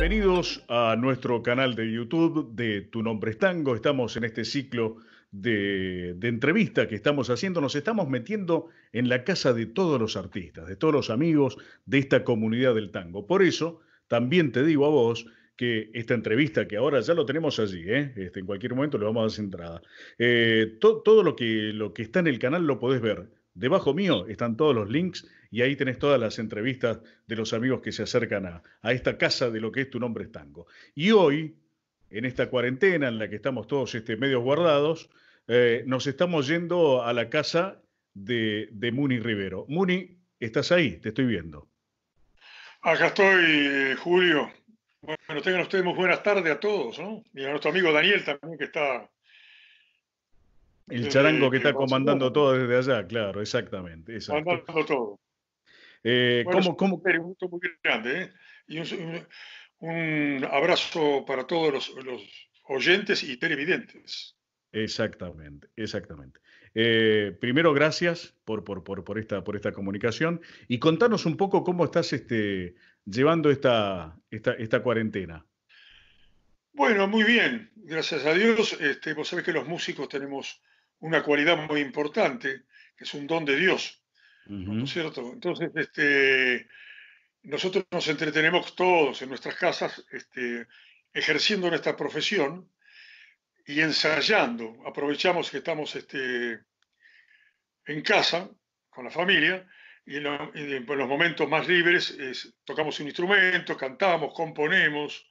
Bienvenidos a nuestro canal de YouTube de Tu Nombre es Tango. Estamos en este ciclo de, entrevista que estamos haciendo. Nos estamos metiendo en la casa de todos los artistas, de todos los amigos de esta comunidad del tango. Por eso, también te digo a vos que esta entrevista, que ahora ya lo tenemos allí, ¿eh? este, en cualquier momento le vamos a dar entrada. Eh, todo lo que, lo que está en el canal lo podés ver. Debajo mío están todos los links y ahí tenés todas las entrevistas de los amigos que se acercan a, esta casa de lo que es tu nombre es tango. Y hoy, en esta cuarentena en la que estamos todos este, medios guardados, eh, nos estamos yendo a la casa de, Muni Rivero. Muni, estás ahí, te estoy viendo. Acá estoy, Julio. Bueno, tengan ustedes muy buenas tardes a todos, ¿no? Y a nuestro amigo Daniel también que está... El charango que está comandando todo desde allá, claro, exactamente. Comandando todo un grande. un, abrazo para todos los, oyentes y televidentes. Exactamente, exactamente. Eh, primero, gracias por, esta, por esta comunicación y contanos un poco cómo estás este, llevando esta, esta, cuarentena. Bueno, muy bien, gracias a Dios. Este, vos sabés que los músicos tenemos una cualidad muy importante, que es un don de Dios cierto? Entonces, este, nosotros nos entretenemos todos en nuestras casas este, ejerciendo nuestra profesión y ensayando. Aprovechamos que estamos este, en casa con la familia y en, los momentos más libres tocamos un instrumento, cantamos, componemos.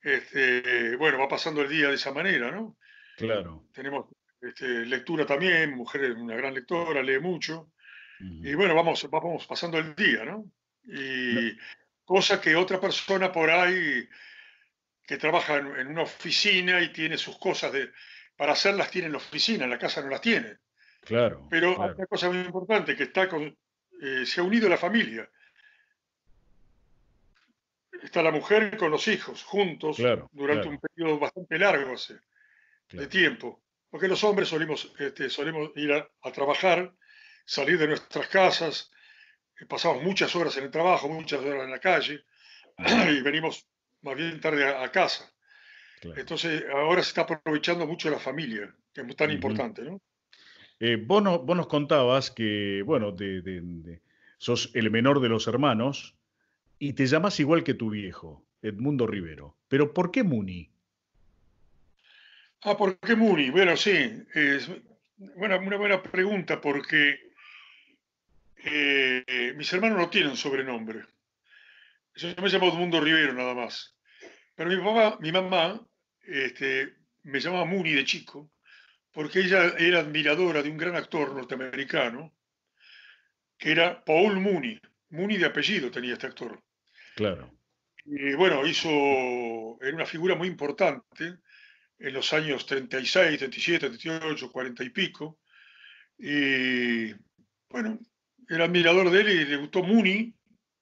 Este, bueno, va pasando el día de esa manera, ¿no? Claro. Tenemos este, lectura también, mujer es una gran lectora, lee mucho. Y bueno, vamos, vamos pasando el día, ¿no? Y cosa que otra persona por ahí que trabaja en, una oficina y tiene sus cosas de, para hacerlas tiene en la oficina, en la casa no las tiene. Claro. Pero hay una cosa muy importante que está con, eh, se ha unido la familia. Está la mujer con los hijos juntos durante un periodo bastante largo de tiempo. Porque los hombres solemos, este, solemos ir a trabajar salir de nuestras casas, eh, pasamos muchas horas en el trabajo, muchas horas en la calle y venimos más bien tarde a, casa. Entonces ahora se está aprovechando mucho la familia, que es tan importante. Eh, ¿no? vos, nos contabas que, bueno, sos el menor de los hermanos y te llamas igual que tu viejo, Edmundo Rivero. Pero ¿por qué Muni? Ah, ¿por qué Muni? Bueno, sí, es, bueno, una buena pregunta porque eh, mis hermanos no tienen sobrenombre. Yo me llamo Edmundo Rivero nada más. Pero mi papá, mi mamá, este, me llamaba Muni de chico, porque ella era admiradora de un gran actor norteamericano, que era Paul Mooney. Mooney de apellido tenía este actor. Claro. Y bueno, hizo, era una figura muy importante en los años 36, 37, 38, 40 y pico. Y bueno, era admirador de él y le gustó Muni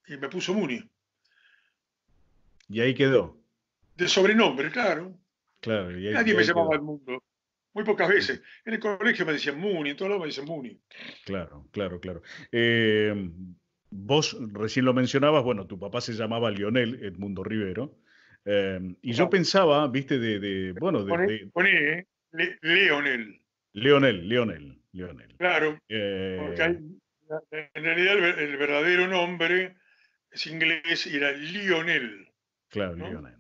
y me puso Muni. Y ahí quedó. De sobrenombre, claro. Claro. Y Nadie me llamaba el mundo. Muy pocas veces. En el colegio me decían Muni, en todos lados me dicen Muni. Claro, claro, claro. Eh, vos recién lo mencionabas, bueno, tu papá se llamaba Lionel Edmundo Rivero. Eh, y yo pensaba, viste, de, de bueno, de, eh, Lionel, Leonel. Leonel, Leonel, Claro, porque hay en realidad, el, verdadero nombre es inglés y era Lionel. Claro, Lionel.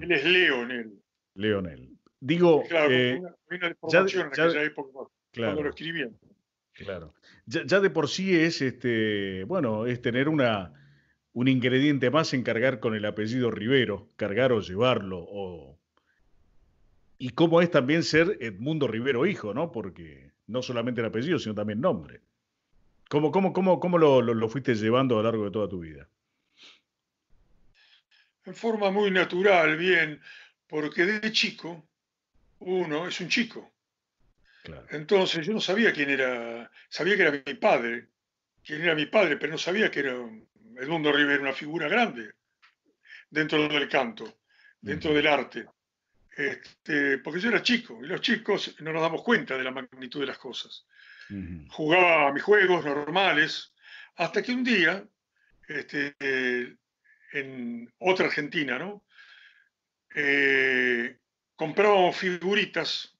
Él es Leonel. Leonel. Digo. Claro, ya, claro, Claro. Ya, de por sí es este, bueno, es tener una un ingrediente más en cargar con el apellido Rivero, cargar o llevarlo, y cómo es también ser Edmundo Rivero hijo, ¿no? Porque no solamente el apellido, sino también nombre. ¿Cómo, lo, fuiste llevando a lo largo de toda tu vida? En forma muy natural, bien, porque de chico uno es un chico. Entonces yo no sabía quién era, sabía que era mi padre, quién era mi padre, pero no sabía que era Edmundo era una figura grande dentro del canto, dentro del arte. Este, porque yo era chico y los chicos no nos damos cuenta de la magnitud de las cosas jugaba a mis juegos normales, hasta que un día, este, en otra Argentina, ¿no? Eh, figuritas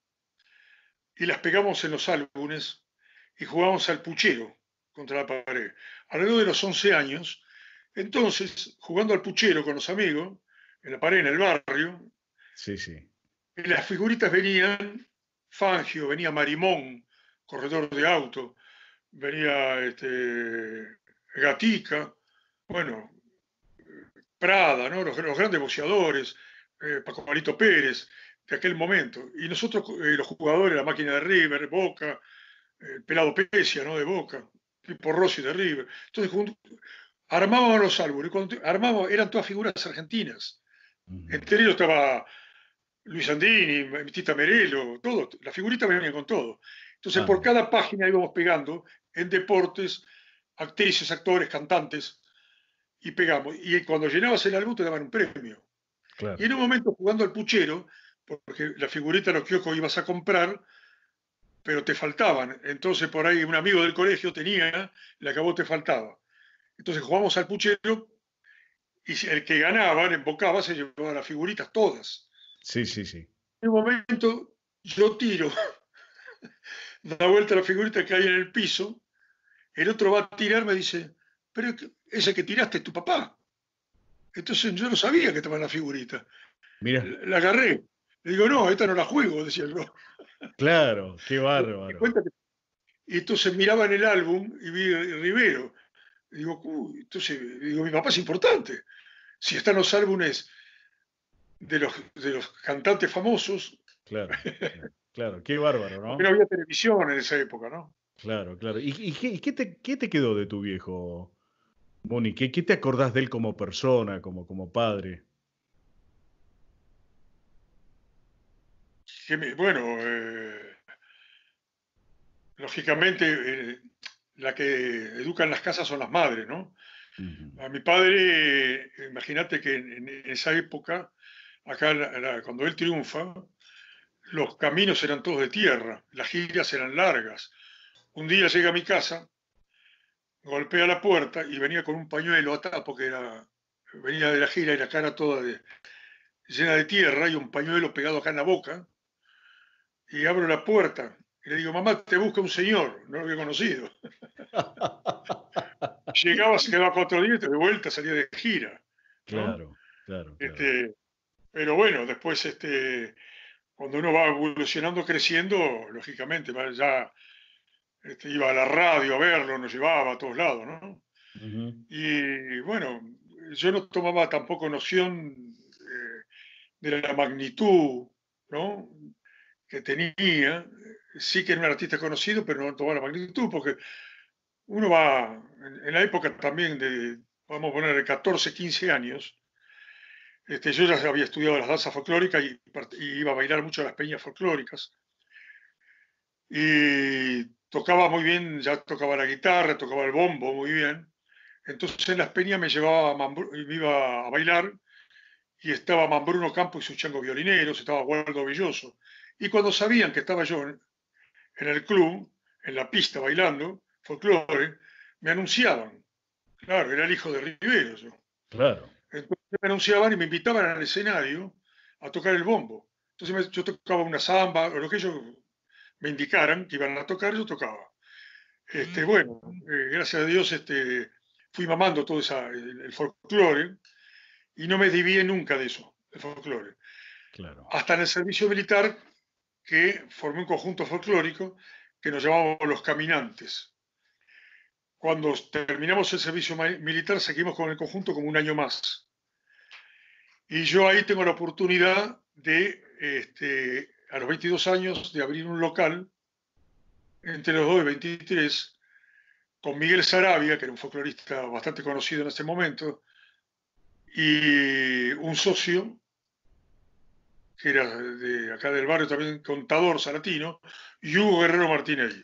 y las pegamos en los álbumes y jugábamos al puchero contra la pared. Alrededor de los 11 años, entonces, jugando al puchero con los amigos, en la pared, en el barrio, sí, sí. las figuritas venían Fangio, venía Marimón, corredor de auto, venía este, Gatica, bueno, Prada, ¿no? los, grandes boxeadores, eh, Paco Marito Pérez, de aquel momento. Y nosotros, eh, los jugadores, la máquina de River, Boca, eh, pelado Pescia ¿no? De Boca, tipo Rossi de River. Entonces, armábamos los álbumes, armábamos, eran todas figuras argentinas. Entre ellos estaba Luis Andini, Tita Merelo, todo, la figurita venía con todo. Entonces, por cada página íbamos pegando en deportes, actrices, actores, cantantes, y pegamos. Y cuando llenabas el álbum te daban un premio. Y en un momento jugando al puchero, porque la figurita lo los ibas a comprar, pero te faltaban. Entonces por ahí un amigo del colegio tenía la que vos te faltaba. Entonces jugamos al puchero y el que ganaba, en embocaba, se llevaba las figuritas todas. Sí, sí, sí. En un momento yo tiro da vuelta la figurita que hay en el piso, el otro va a tirar, me dice, pero ese que tiraste es tu papá. Entonces yo no sabía que estaba en la figurita. Mira. La, agarré. Le digo, no, esta no la juego, decía Claro, qué bárbaro. Y entonces miraba en el álbum y vi Rivero. digo, entonces, mi papá es importante. Si están los álbumes de los, de los cantantes famosos, claro. Claro, qué bárbaro, ¿no? Pero había televisión en esa época, ¿no? Claro, claro. ¿Y, qué, te, quedó de tu viejo, Moni? ¿Qué, te acordás de él como persona, como, como padre? bueno, eh, lógicamente eh, la que educa en las casas son las madres, ¿no? A mi padre, imagínate que en, esa época, acá cuando él triunfa, los caminos eran todos de tierra, las giras eran largas. Un día llega a mi casa, golpea la puerta y venía con un pañuelo atado porque era, venía de la gira y la cara toda llena de tierra y un pañuelo pegado acá en la boca. Y abro la puerta y le digo, mamá, te busca un señor, no lo había conocido. Llegaba, se quedaba cuatro días, de vuelta salía de gira. Claro, claro. Este, pero bueno, después este, cuando uno va evolucionando, creciendo, lógicamente, ya este, iba a la radio a verlo, nos llevaba a todos lados, ¿no? Y bueno, yo no tomaba tampoco noción eh, de la magnitud, ¿no? Que tenía. Sí que era un artista conocido, pero no tomaba la magnitud, porque uno va, en, en la época también de, vamos a poner, de 14, 15 años, este, yo ya había estudiado las danzas folclóricas y, iba a bailar mucho las peñas folclóricas. Y tocaba muy bien, ya tocaba la guitarra, tocaba el bombo muy bien. Entonces en las peñas me llevaba iba a bailar y estaba Mambruno Campo y sus changos violineros, estaba Waldo Villoso. Y cuando sabían que estaba yo en, el club, en la pista bailando, folclore, me anunciaban. Claro, era el hijo de Rivero yo. Claro me anunciaban y me invitaban al escenario a tocar el bombo. Entonces yo tocaba una samba o lo que ellos me indicaran que iban a tocar, yo tocaba. Este, mm. bueno, eh, gracias a Dios este, fui mamando todo el, folclore y no me desvié nunca de eso, el folclore. Claro. Hasta en el servicio militar que formé un conjunto folclórico que nos llamábamos los caminantes. Cuando terminamos el servicio militar seguimos con el conjunto como un año más. Y yo ahí tengo la oportunidad de, este, a los 22 años, de abrir un local entre los dos de 23 con Miguel Sarabia, que era un folclorista bastante conocido en ese momento, y un socio, que era de acá del barrio también, contador saratino, y Hugo Guerrero Martínez.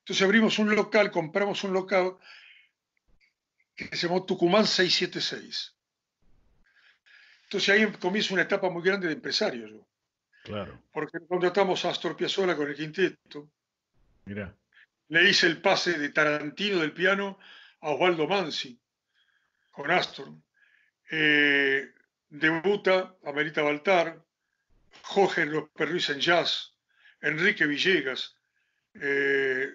Entonces abrimos un local, compramos un local que se llamó Tucumán 676. Entonces ahí comienza una etapa muy grande de empresario yo. Claro. Porque contratamos a Astor Piazzolla con el quinteto. Mira. Le hice el pase de Tarantino del piano a Osvaldo Mansi con Astor. Eh, debuta Merita Baltar, Jorge López Ruiz en jazz, Enrique Villegas, eh,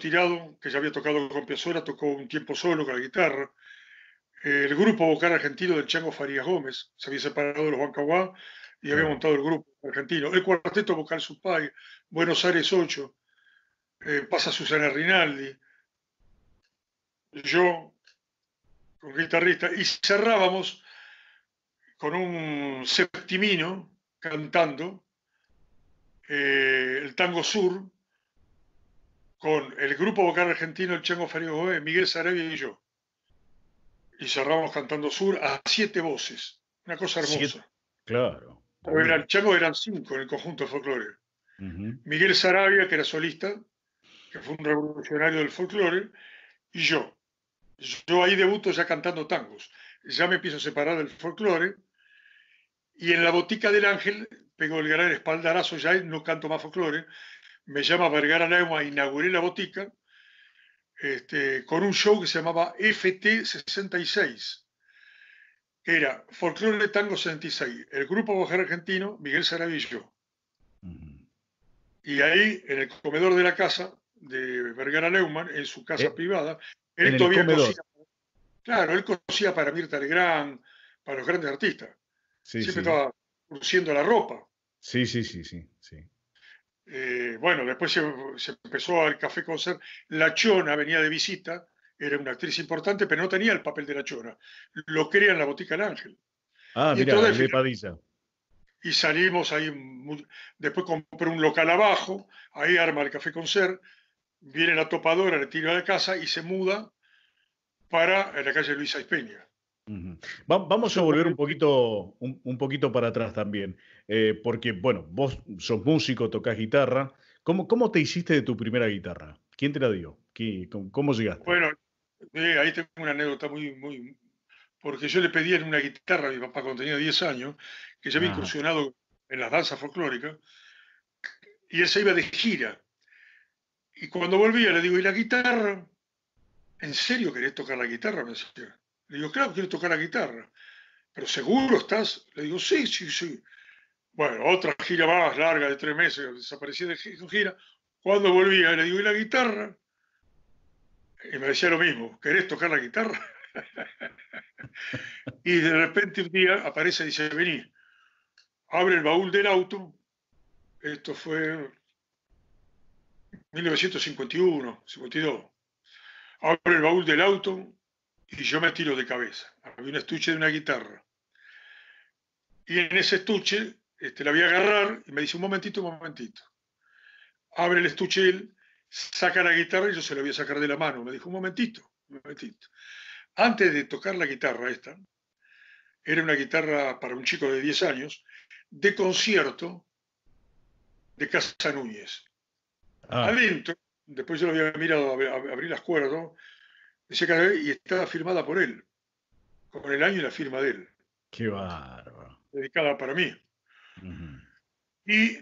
Tirado, que ya había tocado con Piazzolla, tocó un tiempo solo con la guitarra, el grupo vocal argentino del Chango Farías Gómez, se había separado de los Huancahuá y había montado el grupo argentino, el cuarteto vocal Supay, Buenos Aires 8, eh, pasa Susana Rinaldi, yo con guitarrista, y cerrábamos con un septimino cantando eh, el tango sur con el grupo vocal argentino, del Chango Farías Gómez, Miguel Sarabia y yo y cerrábamos cantando sur a siete voces. Una cosa hermosa. Claro. Porque eran, Chaco eran cinco en el conjunto de folclore. Miguel Sarabia, que era solista, que fue un revolucionario del folclore, y yo. Yo ahí debuto ya cantando tangos. Ya me empiezo a separar del folclore. Y en la botica del ángel pego el gran espaldarazo, ya no canto más folclore. Me llama Vergara Lema, inauguré la botica este, con un show que se llamaba FT66, que era Folklore de Tango 66, el grupo mujer argentino, Miguel Saravillo. Y ahí, en el comedor de la casa de Vergara Neumann, en su casa eh, privada, él todavía Claro, él cosía para Mirta Legrand, para los grandes artistas. Siempre estaba produciendo la ropa. Sí, sí, sí, sí, sí. Eh, bueno, después se, empezó al Café Concert. La Chona venía de visita, era una actriz importante, pero no tenía el papel de la Chona. Lo crea en la botica del Ángel. Ah, y mira, Y salimos ahí, después compré un local abajo, ahí arma el Café Concert, viene la topadora, le tira de casa y se muda para la calle Luisa Espeña. Vamos a volver un poquito, un, poquito para atrás también, eh, porque bueno, vos sos músico, tocas guitarra. ¿Cómo, te hiciste de tu primera guitarra? ¿Quién te la dio? cómo, llegaste? Bueno, eh, ahí tengo una anécdota muy, muy... Porque yo le pedí en una guitarra a mi papá cuando tenía 10 años, que ya había incursionado en las danzas folclóricas, y él se iba de gira. Y cuando volvía le digo, ¿y la guitarra? ¿En serio querés tocar la guitarra? Me le digo, claro, quiero tocar la guitarra. ¿Pero seguro estás? Le digo, sí, sí, sí. Bueno, otra gira más larga de tres meses, desaparecí de gira. Cuando volvía, le digo, ¿y la guitarra? Y me decía lo mismo, ¿querés tocar la guitarra? y de repente un día aparece y dice, vení, abre el baúl del auto. Esto fue 1951, 52. Abre el baúl del auto y yo me tiro de cabeza. Había un estuche de una guitarra. Y en ese estuche este, la voy a agarrar y me dice, un momentito, un momentito. Abre el estuche él, saca la guitarra y yo se la voy a sacar de la mano. Me dijo, un momentito, un momentito. Antes de tocar la guitarra esta, era una guitarra para un chico de 10 años, de concierto de Casa Núñez. Ah. Adentro, después yo lo había mirado abrir las cuerdas, ¿no? y estaba firmada por él, con el año y la firma de él. Qué bárbaro. Dedicada para mí. Y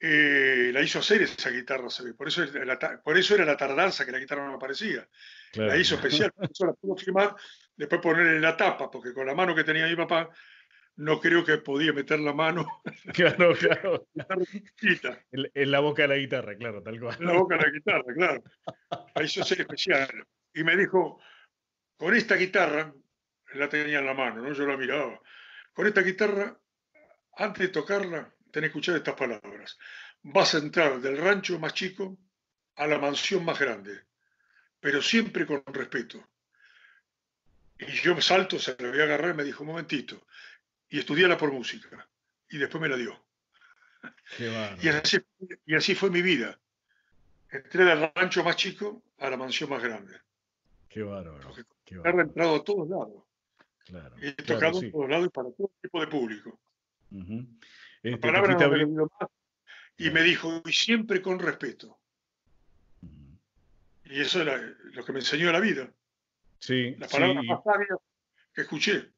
eh, la hizo hacer esa guitarra, Por, eso era la, por eso era la tardanza que la guitarra no aparecía. La hizo especial, por eso la pudo firmar, después ponerle la tapa, porque con la mano que tenía mi papá, no creo que podía meter la mano. en, la boca de la guitarra, claro, tal cual. En la boca de la guitarra, claro. La hizo ser especial y me dijo, con esta guitarra, la tenía en la mano, ¿no? yo la miraba, con esta guitarra, antes de tocarla, tenés que escuchar estas palabras, vas a entrar del rancho más chico a la mansión más grande, pero siempre con respeto. Y yo me salto, se la voy a agarrar y me dijo, un momentito, y estudiala por música, y después me la dio. y, así, y así fue mi vida. Entré del rancho más chico a la mansión más grande. Qué bárbaro. Qué reentrado a todos lados. He tocado a todos lados y para todo tipo de público. Este, más. Y me dijo, y siempre con respeto. Y eso era lo que me enseñó la vida. Sí, Las palabras más que escuché.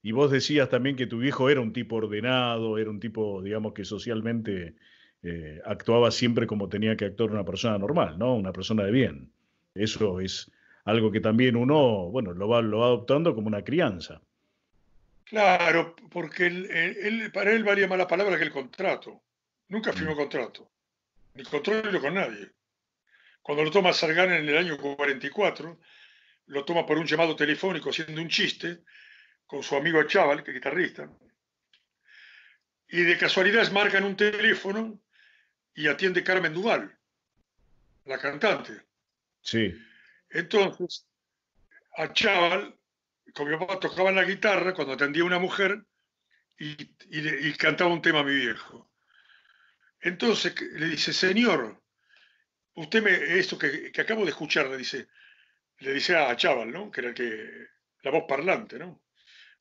Y vos decías también que tu viejo era un tipo ordenado, era un tipo, digamos, que socialmente eh, actuaba siempre como tenía que actuar una persona normal, ¿no? Una persona de bien. Eso es algo que también uno, bueno, lo va, lo adoptando como una crianza. Claro, porque él, para él varía más la palabra que el contrato. Nunca firmó mm. contrato, ni contrato con nadie. Cuando lo toma Sargán en el año 44, lo toma por un llamado telefónico haciendo un chiste con su amigo Chaval, que es guitarrista. Y de casualidad marcan un teléfono y atiende Carmen Duval, la cantante. Sí. Entonces, a Chaval, con mi papá tocaban la guitarra cuando atendía a una mujer y, cantaba un tema a mi viejo. Entonces le dice, señor, usted me, esto que, acabo de escuchar, le dice, le dice a Chaval, ¿no? Que era que, la voz parlante, ¿no?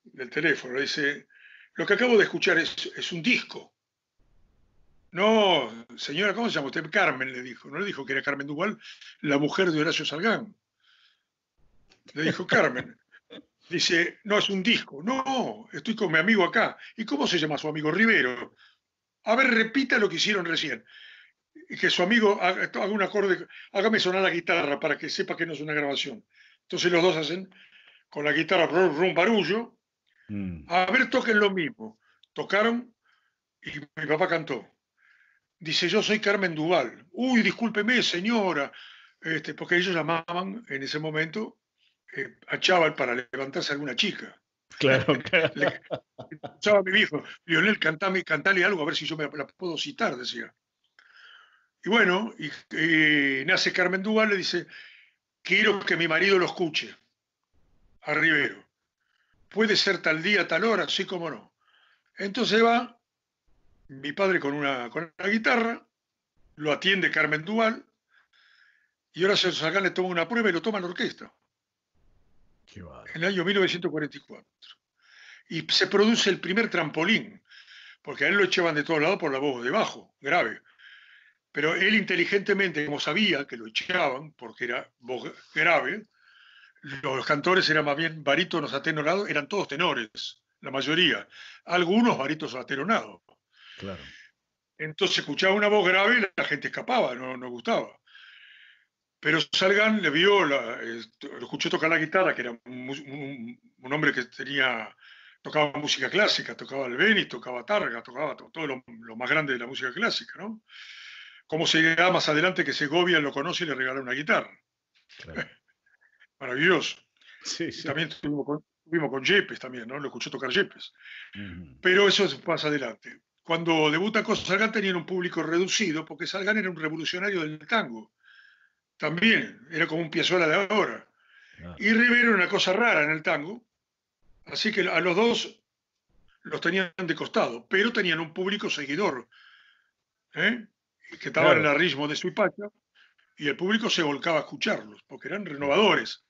Del teléfono, le dice, lo que acabo de escuchar es, es un disco. No, señora, ¿cómo se llama usted? Carmen le dijo, no le dijo que era Carmen Duval, la mujer de Horacio Salgán le dijo Carmen. Dice, no, es un disco. No, estoy con mi amigo acá. ¿Y cómo se llama su amigo? Rivero. A ver, repita lo que hicieron recién. Que su amigo haga, un acorde, hágame sonar la guitarra para que sepa que no es una grabación. Entonces los dos hacen con la guitarra un barullo. Mm. A ver, toquen lo mismo. Tocaron y mi papá cantó. Dice, yo soy Carmen Duval. Uy, discúlpeme, señora. Este, porque ellos llamaban en ese momento eh, a Chaval para levantarse alguna chica. Claro, claro. Le, escuchaba a mi viejo, Lionel, cantale algo a ver si yo me la puedo citar, decía. Y bueno, y, eh, nace Carmen Duval, le dice, quiero que mi marido lo escuche, a Rivero. Puede ser tal día, tal hora, sí como no. Entonces va mi padre con una, con la guitarra, lo atiende Carmen Duval, y ahora se sacan, le toma una prueba y lo toma la orquesta en el año 1944. Y se produce el primer trampolín, porque a él lo echaban de todos lados por la voz de bajo, grave. Pero él inteligentemente, como sabía que lo echaban porque era voz grave, los cantores eran más bien barítonos atenorados, eran todos tenores, la mayoría. Algunos barítonos atenorados. Claro. Entonces escuchaba una voz grave y la gente escapaba, no, no gustaba. Pero Salgan le vio, lo escuchó este, tocar la guitarra, que era un, hombre que tenía, tocaba música clásica, tocaba el Beni, tocaba Targa, tocaba todo lo, más grande de la música clásica, ¿no? Cómo se llega más adelante que Segovia lo conoce y le regala una guitarra. Maravilloso. Sí, También estuvimos con, estuvimos Yepes también, ¿no? Lo escuchó tocar Yepes. Pero eso es más adelante. Cuando debuta Cosa Salgan tenía un público reducido, porque Salgan era un revolucionario del tango también, era como un piezuela de ahora. Y Rivero era una cosa rara en el tango, así que a los dos los tenían de costado, pero tenían un público seguidor, ¿eh? que estaba en el ritmo de Suipacha, y el público se volcaba a escucharlos, porque eran renovadores.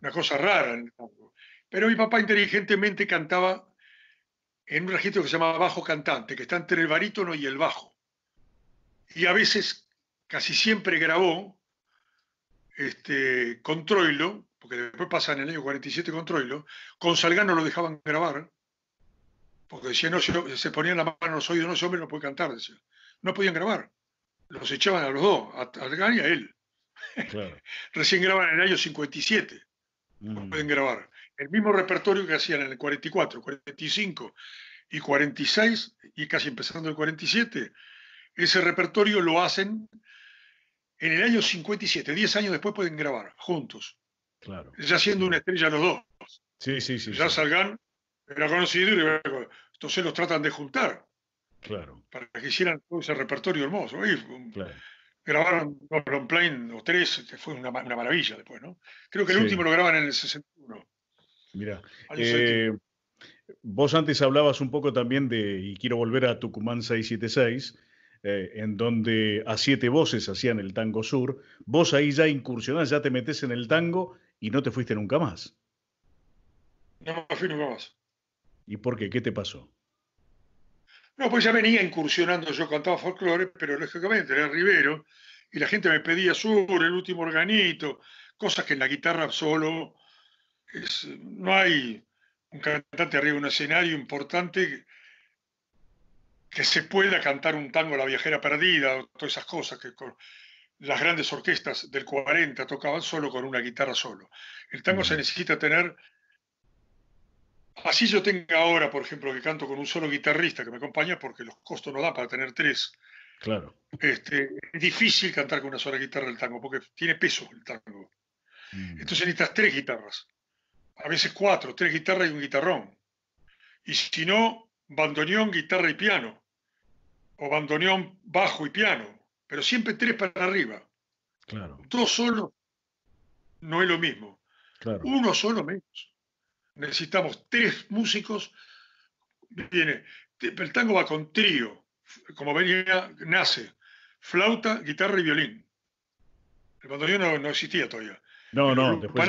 Una cosa rara en el tango. Pero mi papá inteligentemente cantaba en un registro que se llama bajo cantante, que está entre el barítono y el bajo. Y a veces, casi siempre grabó este, con Troilo, porque después pasan en el año 47 con Troilo, con Salgano lo dejaban grabar, porque decían, no, se, se ponían la mano en los oídos, no, ese hombre no puede cantar, No podían grabar, los echaban a los dos, a y a él. Recién graban en el año 57, no mm. pueden grabar. El mismo repertorio que hacían en el 44, 45 y 46, y casi empezando el 47, ese repertorio lo hacen en el año 57, 10 años después pueden grabar juntos. Claro. Ya siendo una estrella los dos. Sí, sí, sí. Ya Salgan era conocido y entonces los tratan de juntar. Claro. Para que hicieran todo ese repertorio hermoso. Um, claro. Grabaron Plane o tres, que fue una, maravilla después, ¿no? Creo que el último lo graban en el 61. Mira. Eh, vos antes hablabas un poco también de, y quiero volver a Tucumán 676, eh, en donde a siete voces hacían el tango sur, vos ahí ya incursionás, ya te metes en el tango y no te fuiste nunca más. No me fui nunca más. ¿Y por qué? ¿Qué te pasó? No, pues ya venía incursionando, yo cantaba folclore, pero lógicamente era Rivero, y la gente me pedía sur, el último organito, cosas que en la guitarra solo no hay un cantante arriba de un escenario importante que se pueda cantar un tango La viajera perdida, o todas esas cosas que las grandes orquestas del 40 tocaban solo con una guitarra solo. El tango se necesita tener, así yo tengo ahora, por ejemplo, que canto con un solo guitarrista que me acompaña porque los costos no dan para tener tres. Claro. Este, es difícil cantar con una sola guitarra el tango porque tiene peso el tango. Mm. Entonces necesitas tres guitarras, a veces cuatro, tres guitarras y un guitarrón. Y si no, bandoneón, guitarra y piano o bandoneón, bajo y piano, pero siempre tres para arriba. Claro. Dos solos no es lo mismo. Claro. Uno solo menos. Necesitamos tres músicos. Viene, el tango va con trío, como venía, nace, flauta, guitarra y violín. El bandoneón no, existía todavía. No, no, después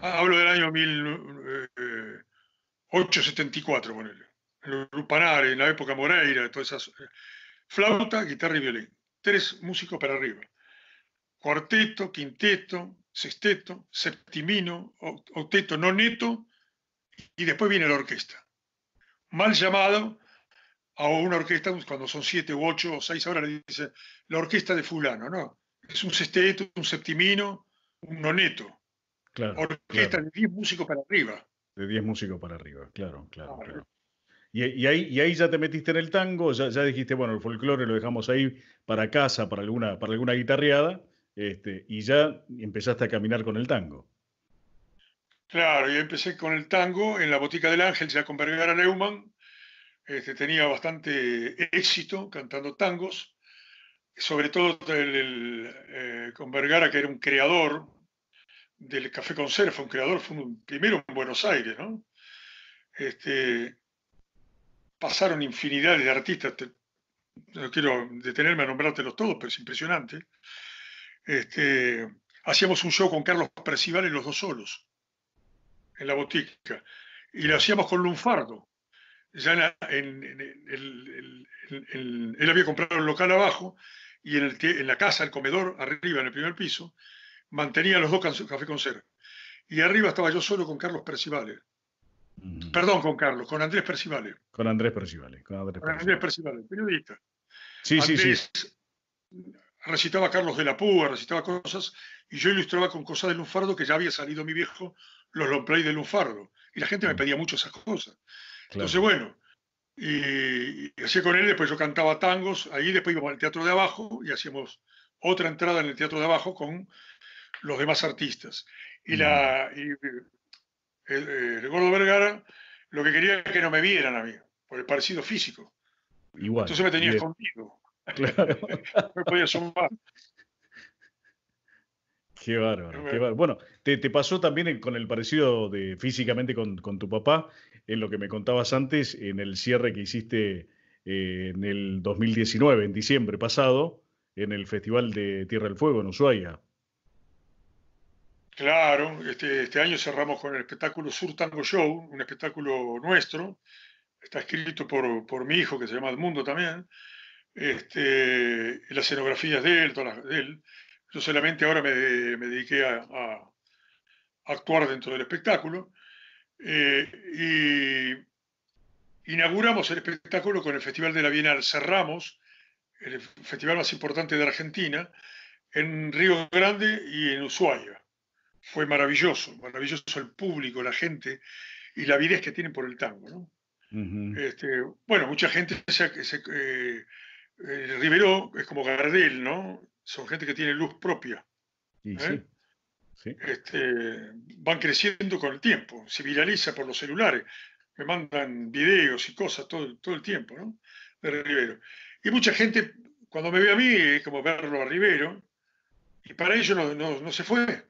Hablo del año 1874, eh, eh, ponele los en la época Moreira, todas esas. Eh, flauta, guitarra y violín. Tres músicos para arriba. Cuarteto, quinteto, sexteto, septimino, octeto, noneto, y después viene la orquesta. Mal llamado a una orquesta, cuando son siete u ocho o seis, ahora le dicen la orquesta de fulano, ¿no? Es un sexteto, un septimino, un noneto. Claro, orquesta de diez músicos para arriba. De diez músicos para arriba, claro, claro. claro. Y, ahí, ya te metiste en el tango, ya, dijiste, bueno, el folclore lo dejamos ahí para casa, para alguna, para alguna guitarreada, este, y ya empezaste a caminar con el tango. Claro, yo empecé con el tango en la Botica del Ángel, ya con Vergara Neumann. Este, tenía bastante éxito cantando tangos, sobre todo el, eh, con Vergara, que era un creador del Café Conserva, un creador, fue primero en Buenos Aires, ¿no? Este, pasaron infinidades de artistas, no quiero detenerme a nombrártelos todos, pero es impresionante. Este, hacíamos un show con Carlos Percival en los dos solos, en la botica, y lo hacíamos con Lunfardo. él había comprado un local abajo y en, el, en la casa, el comedor, arriba, en el primer piso, mantenía los dos café con concert. Y arriba estaba yo solo con Carlos Percivales. Mm. Perdón, con Carlos, con Andrés Percivale. Con Andrés Percivale. Con Andrés, Percivale, Andrés periodista. Sí, sí, sí. Recitaba Carlos de la Púa, recitaba cosas, y yo ilustraba con cosas de Lunfardo que ya había salido mi viejo, los long play de Lunfardo. Y la gente me mm. pedía mucho esas cosas. Entonces, bueno, y, hacía con él, después yo cantaba tangos, ahí después íbamos al teatro de abajo y hacíamos otra entrada en el teatro de abajo con los demás artistas. Y, mm. la, el, gordo Vergara, lo que quería era que no me vieran a mí, por el parecido físico. Igual, Entonces me tenías conmigo Claro. me podías sumar. Qué bárbaro, Bueno, te, pasó también con el parecido de, físicamente con, tu papá, en lo que me contabas antes, en el cierre que hiciste eh, en el 2019, en diciembre pasado, en el Festival de Tierra del Fuego, en Ushuaia. Claro, este, este, año cerramos con el espectáculo Sur Tango Show, un espectáculo nuestro, está escrito por, mi hijo que se llama mundo también, este, las escenografías de él, todas de él. Yo solamente ahora me, dediqué a, actuar dentro del espectáculo. Eh, y inauguramos el espectáculo con el Festival de la Bienal. Cerramos el festival más importante de Argentina en Río Grande y en Ushuaia fue maravilloso, maravilloso el público, la gente y la avidez que tienen por el tango. Este, bueno, mucha gente se, eh, eh, Rivero es como Gardel, ¿no? Son gente que tiene luz propia. ¿eh? Este, van creciendo con el tiempo, se viraliza por los celulares, me mandan videos y cosas todo, el tiempo, ¿no? De Rivero. Y mucha gente, cuando me ve a mí, es como verlo a Rivero, y para ellos no se fue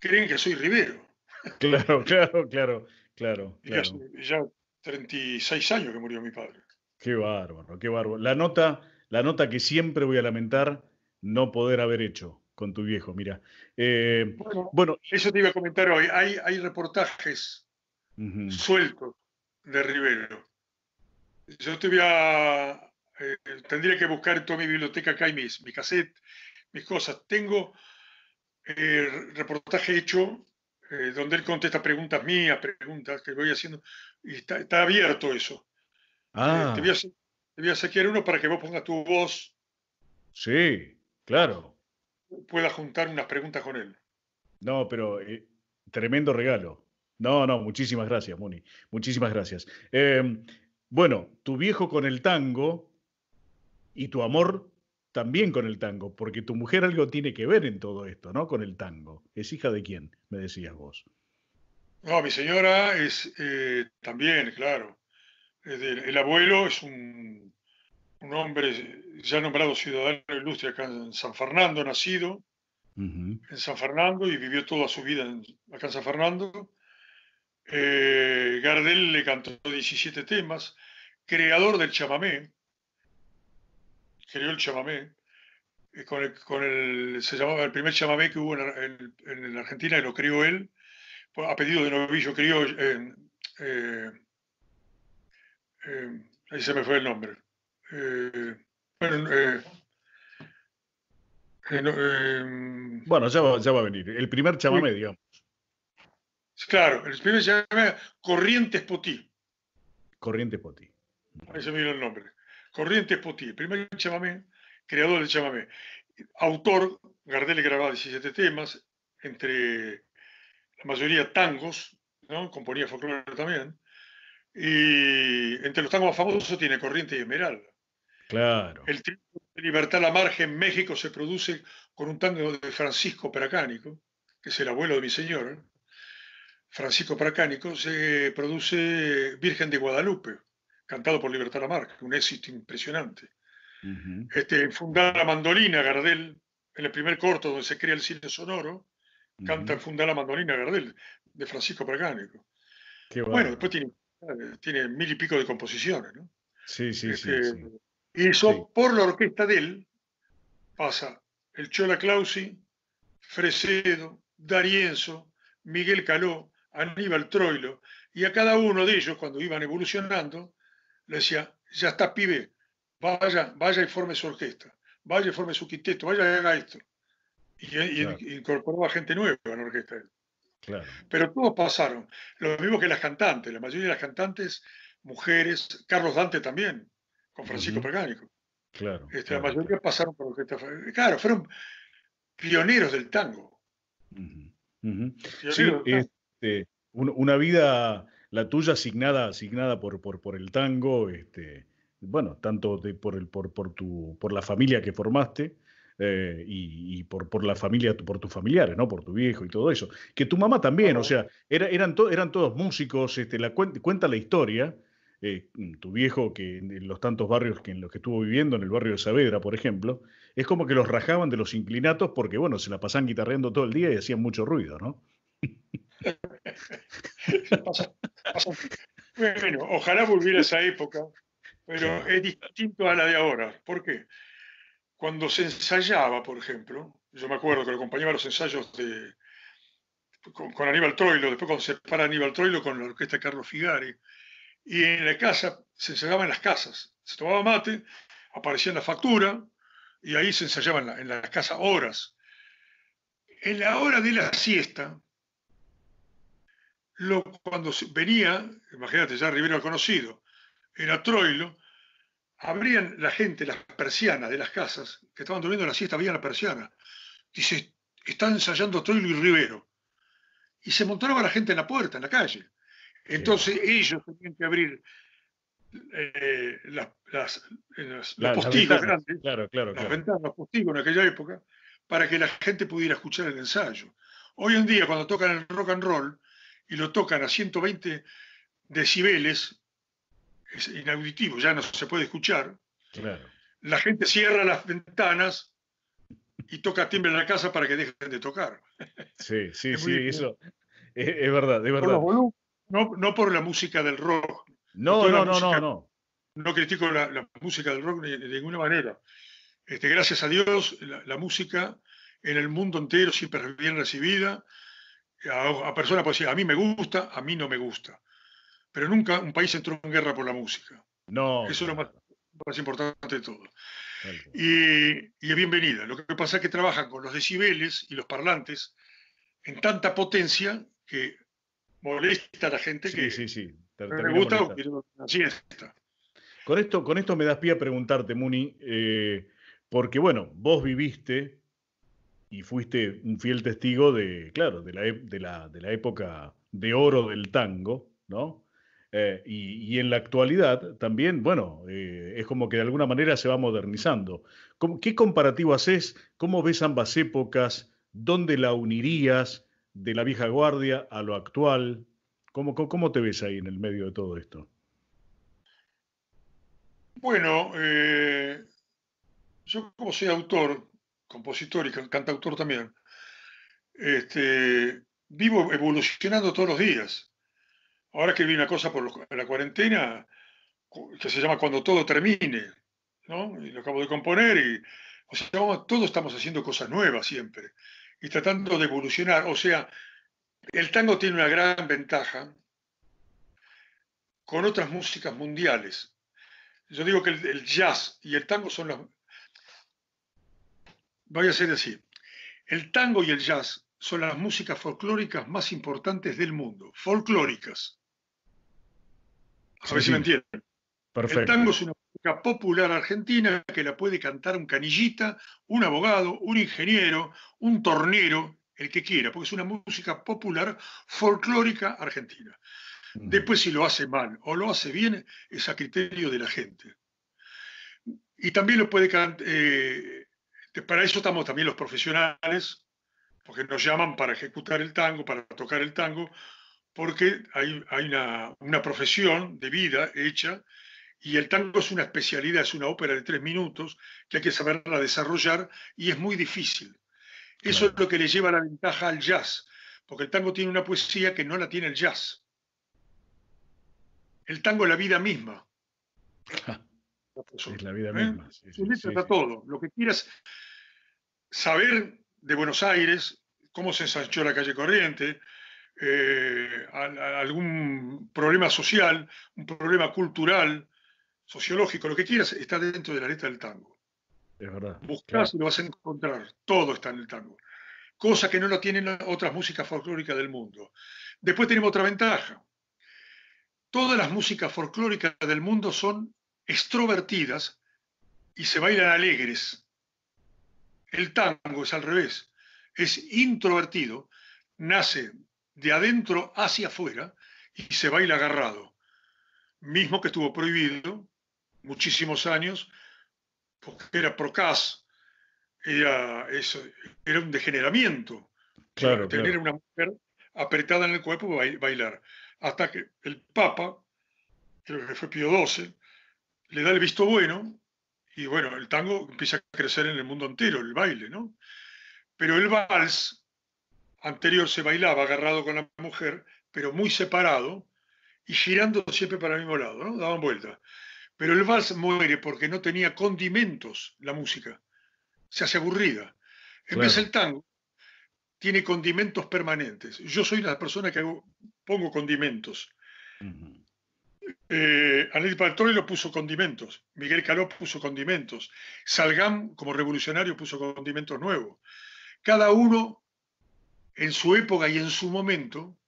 creen que soy Rivero. Claro, claro, claro, claro. ya 36 años que murió mi padre. Qué bárbaro, qué bárbaro. La nota, la nota que siempre voy a lamentar no poder haber hecho con tu viejo, mira. Eh, bueno, eso te iba a comentar hoy. Hay, hay reportajes sueltos de Rivero. Yo te eh, tendría que buscar en toda mi biblioteca acá hay mis, mi cassette, mis cosas. Tengo eh, reportaje hecho eh, donde él contesta preguntas mías, preguntas que voy haciendo, y está, abierto eso. Eh, ah. te, voy a, saquear uno para que vos pongas tu voz. Sí, claro. Pueda juntar unas preguntas con él. No, pero tremendo regalo. No, no, muchísimas gracias, Muni, Muchísimas gracias. Em, bueno, tu viejo con el tango y tu amor también con el tango, porque tu mujer algo tiene que ver en todo esto, ¿no? Con el tango. ¿Es hija de quién? Me decías vos. No, mi señora es eh, también, claro. El abuelo es un, hombre ya nombrado ciudadano ilustre acá en San Fernando, nacido en San Fernando y vivió toda su vida en, acá en San Fernando. Eh, Gardel le cantó 17 temas, creador del chamamé, creó el chamamé, con el, se llamaba el primer chamamé que hubo en, la Argentina y lo crió él, a pedido de novillo crió eh, eh, ahí se me fue el nombre. Eh, bueno, bueno ya, va, ya, va, a venir. El primer chamamé, digamos. Claro, el primer chamamé, Corrientes Potí. Corrientes Potí. Ahí se me dio el nombre. Corrientes Potier, el primer chamamé, creador del chamamé. Autor, Gardel grababa 17 temas, entre la mayoría tangos, ¿no? componía folclore también. Y entre los tangos más famosos tiene Corriente y Esmeralda. Claro. El título de Libertad a la Margen México se produce con un tango de Francisco Peracánico, que es el abuelo de mi señora. Francisco Peracánico se produce Virgen de Guadalupe cantado por Libertad Lamarck, un éxito impresionante. Uh fundar la mandolina Gardel, en el primer corto donde se crea el cine sonoro, canta Fundar la mandolina Gardel, de Francisco Pergánico. Bueno. después tiene, tiene, mil y pico de composiciones, ¿no? Sí, sí, este, Y eso por la orquesta de él pasa el Chola Clausi, Fresedo, Darienzo, Miguel Caló, Aníbal Troilo, y a cada uno de ellos, cuando iban evolucionando, le decía, ya está pibe, vaya, vaya y forme su orquesta, vaya y forme su quinteto, vaya y haga esto. Y, incorporó incorporaba gente nueva en la orquesta. Pero todos pasaron, lo mismo que las cantantes, la mayoría de las cantantes, mujeres, Carlos Dante también, con Francisco Pergánico. Claro, este, La mayoría pasaron por orquesta. Claro, fueron pioneros del tango. sí, este, una vida la tuya asignada, asignada por, por, por el tango, este, bueno, tanto de, por, el, por, por, tu, por la familia que formaste eh, y, por, por la familia, por tus familiares, ¿no? Por tu viejo y todo eso. Que tu mamá también, o sea, eran, eran todos músicos, este, la, cuenta la historia. Eh, tu viejo, que en los tantos barrios que en los que estuvo viviendo, en el barrio de Saavedra, por ejemplo, es como que los rajaban de los inclinatos porque, bueno, se la pasaban guitarreando todo el día y hacían mucho ruido, ¿no? Bueno, ojalá volviera a esa época, pero es distinto a la de ahora. ¿Por qué? Cuando se ensayaba, por ejemplo, yo me acuerdo que lo acompañaba a los ensayos de, con, Aníbal Troilo, después cuando se para Aníbal Troilo con la orquesta Carlos Figari, y en la casa, se ensayaba en las casas, se tomaba mate, aparecía en la factura, y ahí se ensayaba en las casas casa horas. En la hora de la siesta, lo, cuando venía, imagínate, ya Rivero conocido, era Troilo, abrían la gente las persianas de las casas, que estaban durmiendo la siesta, abrían la persiana. Dice, están ensayando Troilo y Rivero. Y se montaron a la gente en la puerta, en la calle. Entonces ellos tenían que abrir eh, las, las, las, ventanas, las postigos en aquella época, para que la gente pudiera escuchar el ensayo. Hoy en día, cuando tocan el rock and roll, y lo tocan a 120 decibeles, es inauditivo, ya no se puede escuchar. Claro. La gente cierra las ventanas y toca timbre en la casa para que dejen de tocar. Sí, sí, sí, eso es, verdad, es verdad. no, no por la música del rock. No, no, no, no, no. No critico la, música del rock de, ninguna manera. Este, gracias a Dios, la, la música en el mundo entero siempre es bien recibida a, personas puede decir, a mí me gusta, a mí no me gusta. Pero nunca un país entró en guerra por la música. No. Eso es lo más, importante de todo. Y, es bienvenida. Lo que pasa es que trabajan con los decibeles y los parlantes en tanta potencia que molesta a la gente sí, que sí, sí. Te, gusta o Con esto, con esto me das pie a preguntarte, Muni, eh, porque bueno, vos viviste y fuiste un fiel testigo de, claro, de la, época de oro del tango, ¿no? Eh, y, en la actualidad también, bueno, eh, es como que de alguna manera se va modernizando. ¿Qué comparativo haces? ¿Cómo ves ambas épocas? ¿Dónde la unirías de la vieja guardia a lo actual? ¿Cómo, te ves ahí en el medio de todo esto? Bueno, eh, yo como soy autor, compositor y cantautor también, este, vivo evolucionando todos los días. Ahora que vi una cosa por la cuarentena que se llama Cuando todo termine, ¿no? Y lo acabo de componer y, todos estamos haciendo cosas nuevas siempre y tratando de evolucionar. O sea, el tango tiene una gran ventaja con otras músicas mundiales. Yo digo que el, el jazz y el tango son las voy a ser así. El tango y el jazz son las músicas folclóricas más importantes del mundo. Folclóricas. A ver si me entienden. Perfecto. El tango es una música popular argentina que la puede cantar un canillita, un abogado, un ingeniero, un tornero, el que quiera, porque es una música popular folclórica argentina. Después si lo hace mal o lo hace bien es a criterio de la gente. Y también lo puede cantar eh, para eso estamos también los profesionales, porque nos llaman para ejecutar el tango, para tocar el tango, porque hay, una, profesión de vida hecha y el tango es una especialidad, es una ópera de tres minutos que hay que saberla desarrollar y es muy difícil. Eso es lo que le lleva la ventaja al jazz, porque el tango tiene una poesía que no la tiene el jazz. El tango es la vida misma. Es la vida ¿Eh? misma. Sí, está todo. Lo que quieras saber de Buenos Aires, cómo se ensanchó la calle Corriente, eh, algún problema social, un problema cultural, sociológico, lo que quieras, está dentro de la letra del tango. Es verdad. Buscás y lo vas a encontrar. Todo está en el tango. Cosa que no lo tienen otras músicas folclóricas del mundo. Después tenemos otra ventaja. Todas las músicas folclóricas del mundo son extrovertidas y se bailan alegres. El tango es al revés, es introvertido, nace de adentro hacia afuera y se baila agarrado, mismo que estuvo prohibido muchísimos años porque era procas, era, era un degeneramiento. tener una mujer apretada en el cuerpo para bailar. Hasta que el Papa, creo que fue Pío XII, le da el visto bueno y bueno, el tango empieza a crecer en el mundo entero, el baile, ¿no? Pero el vals anterior se bailaba agarrado con la mujer, pero muy separado y girando siempre para el mismo lado, ¿no? Daban vuelta. Pero el vals muere porque no tenía condimentos la música. Se hace aburrida. En vez, el tango, tiene condimentos permanentes. Yo soy la persona que pongo condimentos eh, Anel lo puso condimentos, Miguel Caló puso condimentos, Salgán como revolucionario puso condimentos nuevos. Cada uno en su época y en su momento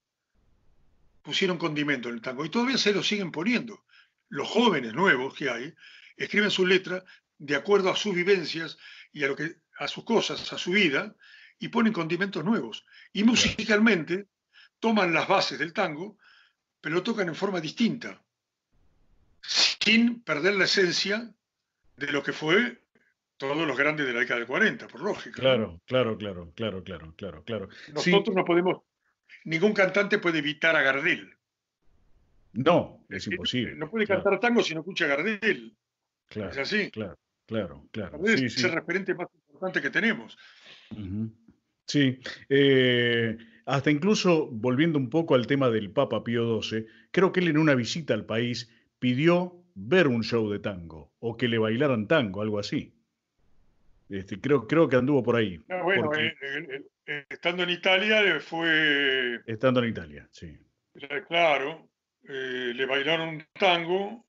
pusieron condimentos en el tango y todavía se lo siguen poniendo. Los jóvenes nuevos que hay escriben sus letras de acuerdo a sus vivencias y a lo que a sus cosas, a su vida y ponen condimentos nuevos y musicalmente toman las bases del tango pero lo tocan en forma distinta sin perder la esencia de lo que fue todos los grandes de la década del 40, por lógica. Claro, claro, claro, claro, claro, claro, claro. Nosotros no podemos, ningún cantante puede evitar a Gardel. No, es imposible. No puede cantar tango si no escucha a Gardel. Claro, es así. Claro, claro, claro. es el referente más importante que tenemos. Sí. Eh, hasta incluso, volviendo un poco al tema del Papa Pío XII, creo que él en una visita al país pidió ver un show de tango o que le bailaran tango, algo así. Este, creo, creo que anduvo por ahí. Ah, eh, eh, eh, estando en Italia le fue... Estando en Italia, sí. Claro, le bailaron un tango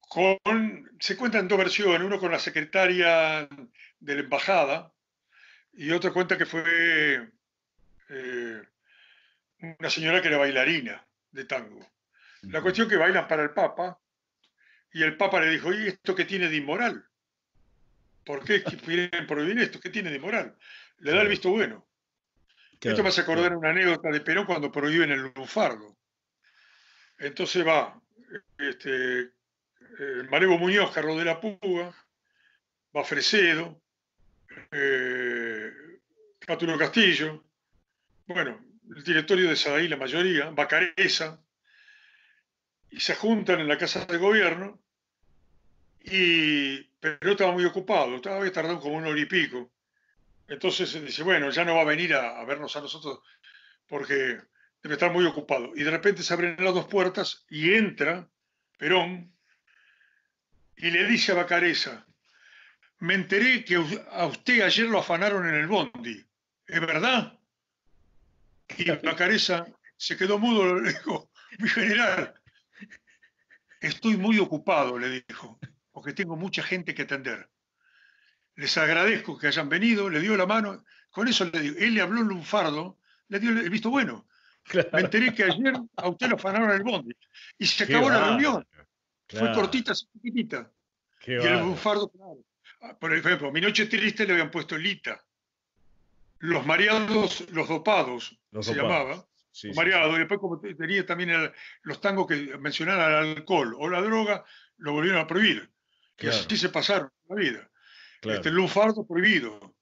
con... Se cuentan dos versiones, uno con la secretaria de la embajada y otro cuenta que fue una señora que era bailarina de tango. La cuestión que bailan para el Papa, y el Papa le dijo, ¿y esto qué tiene de inmoral? ¿Por qué quieren prohibir esto? ¿Qué tiene de inmoral? Le da el visto bueno. Esto me hace acordar una anécdota de Perón cuando prohíben el lunfardo. Entonces va este, eh, Muñoz, Carlos de la púa va Fresedo, eh, Castillo, bueno, el directorio de Sadaí, la mayoría, va Careza, y se juntan en la casa del gobierno, y, Perón estaba muy ocupado, estaba tardado como un hora y pico. Entonces eh, dice, bueno, ya no va a venir a, vernos a nosotros porque debe estar muy ocupado. Y de repente se abren las dos puertas y entra Perón y le dice a Bacareza, me enteré que a usted ayer lo afanaron en el bondi, ¿es verdad? Y Bacareza se quedó mudo, le dijo, mi general, Estoy muy ocupado, le dijo, porque tengo mucha gente que atender. Les agradezco que hayan venido, le dio la mano. Con eso le digo, él le habló lunfardo, le dio el visto bueno. Claro. Me enteré que ayer a usted lo afanaron el bondi y se acabó la reunión. Fue cortita, chiquitita. Qué y claro. Ah, por ejemplo, mi noche triste le habían puesto Lita. Los mareados, los dopados, se llamaba. Sí, Y después, como tenía también los tangos que mencionaban al alcohol o la droga, lo volvieron a prohibir. Y así se pasaron la vida. Este, el Este, lunfardo prohibido.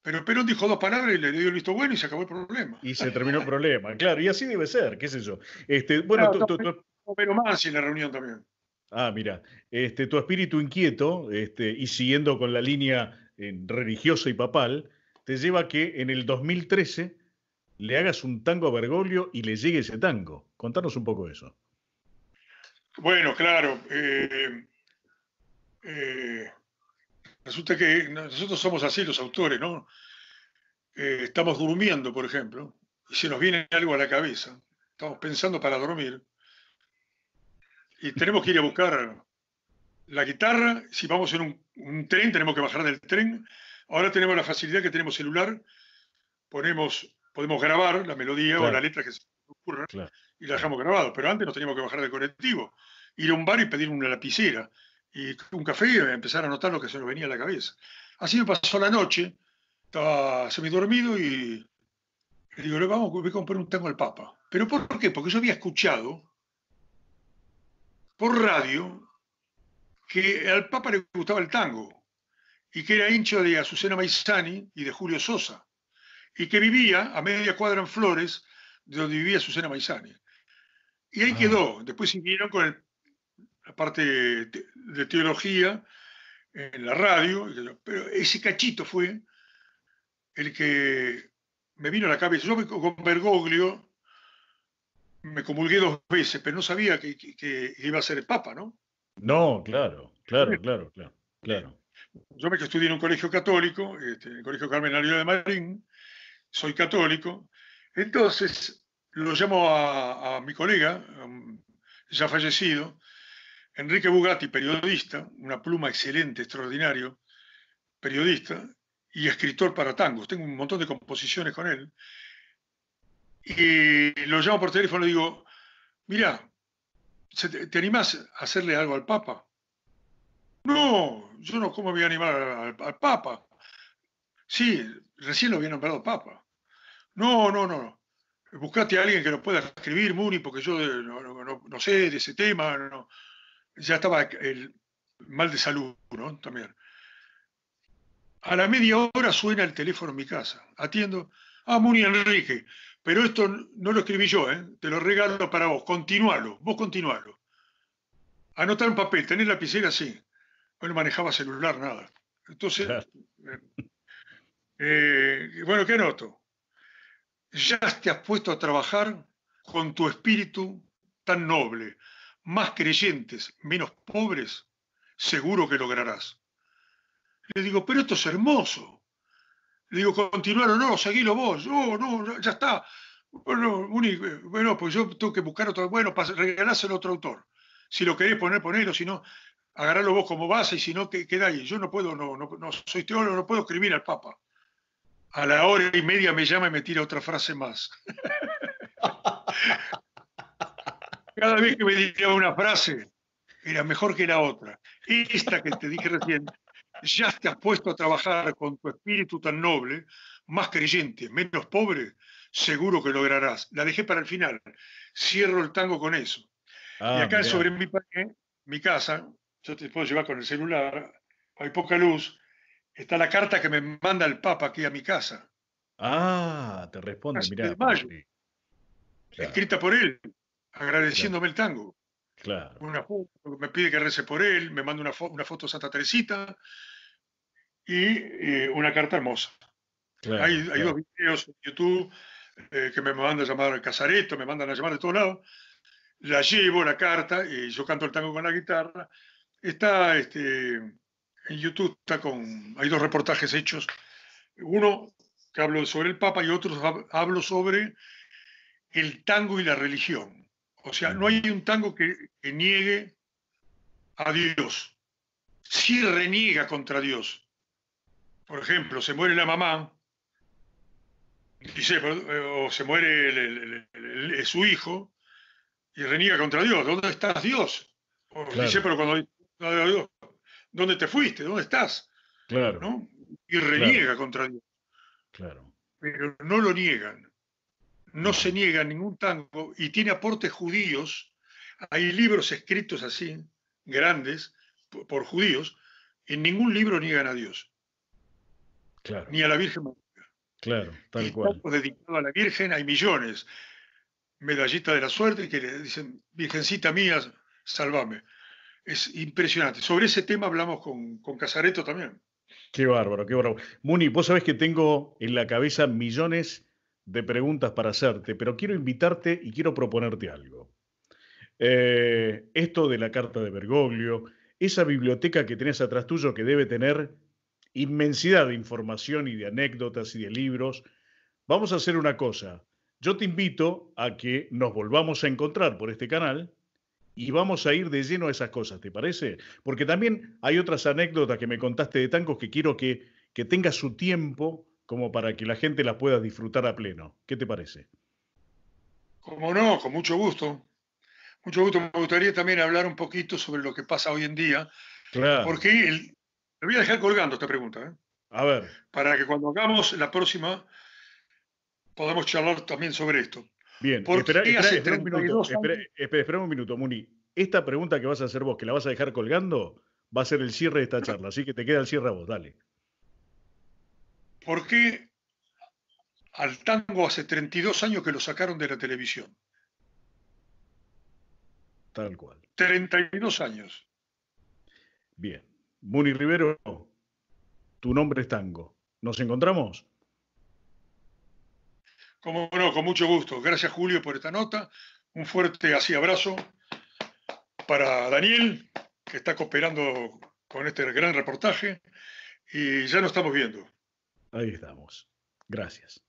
Pero Perón dijo dos palabras y le dio el visto bueno y se acabó el problema. Y se terminó el problema, claro. Y así debe ser, qué sé yo. Este, bueno, tú, Pero más en la reunión también. Ah, mira, este, tu espíritu inquieto, este, y siguiendo con la línea eh, religiosa y papal, te lleva a que en el 2013 le hagas un tango a Bergoglio y le llegue ese tango. Contanos un poco eso. Bueno, claro. Eh, eh, resulta que nosotros somos así los autores, ¿no? Eh, estamos durmiendo, por ejemplo, y se nos viene algo a la cabeza. Estamos pensando para dormir. Y tenemos que ir a buscar la guitarra. Si vamos en un, un tren, tenemos que bajar del tren. Ahora tenemos la facilidad que tenemos celular. Ponemos podemos grabar la melodía o la letra que se ocurra y la dejamos grabado. Pero antes nos teníamos que bajar del colectivo, ir a un bar y pedir una lapicera y un café y empezar a anotar lo que se nos venía a la cabeza. Así me pasó la noche, estaba semidormido y le digo, vamos, voy a comprar un tango al Papa. ¿Pero por qué? Porque yo había escuchado por radio que al Papa le gustaba el tango y que era hincho de Azucena Maizani y de Julio Sosa y que vivía a media cuadra en Flores, de donde vivía Susana Maizani. Y ahí ah. quedó. Después siguieron con la parte de teología en la radio, pero ese cachito fue el que me vino a la cabeza. Yo con Bergoglio me comulgué dos veces, pero no sabía que, iba a ser el Papa, ¿no? No, claro, claro, claro, claro. Yo me estudié en un colegio católico, este, en el Colegio Carmenario de Marín, soy católico. Entonces lo llamo a, mi colega, ya fallecido, Enrique Bugatti, periodista, una pluma excelente, extraordinario, periodista y escritor para tangos. Tengo un montón de composiciones con él. Y lo llamo por teléfono y digo, mira, ¿te animás a hacerle algo al Papa? No, yo no, como me voy a animar al Papa? Sí, recién lo había nombrado Papa. No, no, no. Buscate a alguien que lo pueda escribir, Muni, porque yo eh, no, sé de ese tema. Ya estaba el mal de salud, ¿no? También. A la media hora suena el teléfono en mi casa. Atiendo. Ah, Muni Enrique, pero esto no lo escribí yo, ¿eh? te lo regalo para vos. Continualo, vos continualo. Anotar un papel, tener lapicera, sí. Bueno, manejaba celular, nada. Entonces, eh, eh, bueno, ¿qué noto? Ya te has puesto a trabajar con tu espíritu tan noble. Más creyentes, menos pobres, seguro que lograrás. Le digo, pero esto es hermoso. Le digo, continuar o no, seguilo vos. yo, oh, no, ya está. Bueno, eh, bueno, pues yo tengo que buscar otro. Bueno, regaláselo a otro autor. Si lo querés poner, ponelo. Si no, agarralo vos como base y si no, queda ahí. Yo no puedo, no, no, no soy teólogo, no puedo escribir al Papa a la hora y media me llama y me tira otra frase más. Cada vez que me tiraba una frase, era mejor que la otra. esta que te dije recién, ya te has puesto a trabajar con tu espíritu tan noble, más creyente, menos pobre, seguro que lograrás. La dejé para el final. Cierro el tango con eso. Ah, y acá sobre mi, mi casa, yo te puedo llevar con el celular, hay poca luz, está la carta que me manda el Papa aquí a mi casa. Ah, te responde, mirá. Escrita por él, agradeciéndome el tango. Claro. me pide que rece por él, me manda una, foto de Santa Teresita y eh, una carta hermosa. Claro, hay, dos videos en YouTube eh, que me mandan a llamar Casareto, me mandan a llamar de todos lados. La llevo, la carta, y yo canto el tango con la guitarra. Está este, en YouTube está con, hay dos reportajes hechos. Uno que hablo sobre el Papa y otro hablo sobre el tango y la religión. O sea, no hay un tango que, niegue a Dios. Si reniega contra Dios. Por ejemplo, se muere la mamá, eh, o se muere su hijo, y reniega contra Dios. ¿Dónde estás Dios? Dice, pero cuando Dios, ¿Dónde te fuiste? ¿Dónde estás? Claro. ¿No? Y reniega contra Dios. Claro. Pero no lo niegan. No se niega ningún tango y tiene aportes judíos. Hay libros escritos así, grandes, por judíos. En ningún libro niegan a Dios. Claro. Ni a la Virgen María. Claro, tal y dedicado a la Virgen hay millones. Medallita de la suerte que le dicen, Virgencita mía, salvame es impresionante. Sobre ese tema hablamos con, Casareto también. Qué bárbaro, qué bárbaro. Muni, vos sabés que tengo en la cabeza millones de preguntas para hacerte, pero quiero invitarte y quiero proponerte algo. Eh, esto de la carta de Bergoglio, esa biblioteca que tienes atrás tuyo que debe tener inmensidad de información y de anécdotas y de libros, vamos a hacer una cosa. Yo te invito a que nos volvamos a encontrar por este canal y vamos a ir de lleno a esas cosas, ¿te parece? Porque también hay otras anécdotas que me contaste de tangos que quiero que, que tenga su tiempo como para que la gente las pueda disfrutar a pleno. ¿Qué te parece? Como no, con mucho gusto. Mucho gusto. Me gustaría también hablar un poquito sobre lo que pasa hoy en día. Claro. Porque el... voy a dejar colgando esta pregunta. ¿eh? A ver. Para que cuando hagamos la próxima podamos charlar también sobre esto. Bien, espera, un minuto, un minuto, Muni. Esta pregunta que vas a hacer vos, que la vas a dejar colgando, va a ser el cierre de esta charla, así que te queda el cierre a vos, dale. ¿Por qué al tango hace 32 años que lo sacaron de la televisión? Tal cual. 32 años. Bien. Muni Rivero, tu nombre es tango. ¿Nos encontramos? Como con mucho gusto. Gracias, Julio, por esta nota. Un fuerte así abrazo para Daniel, que está cooperando con este gran reportaje. Y ya nos estamos viendo. Ahí estamos. Gracias.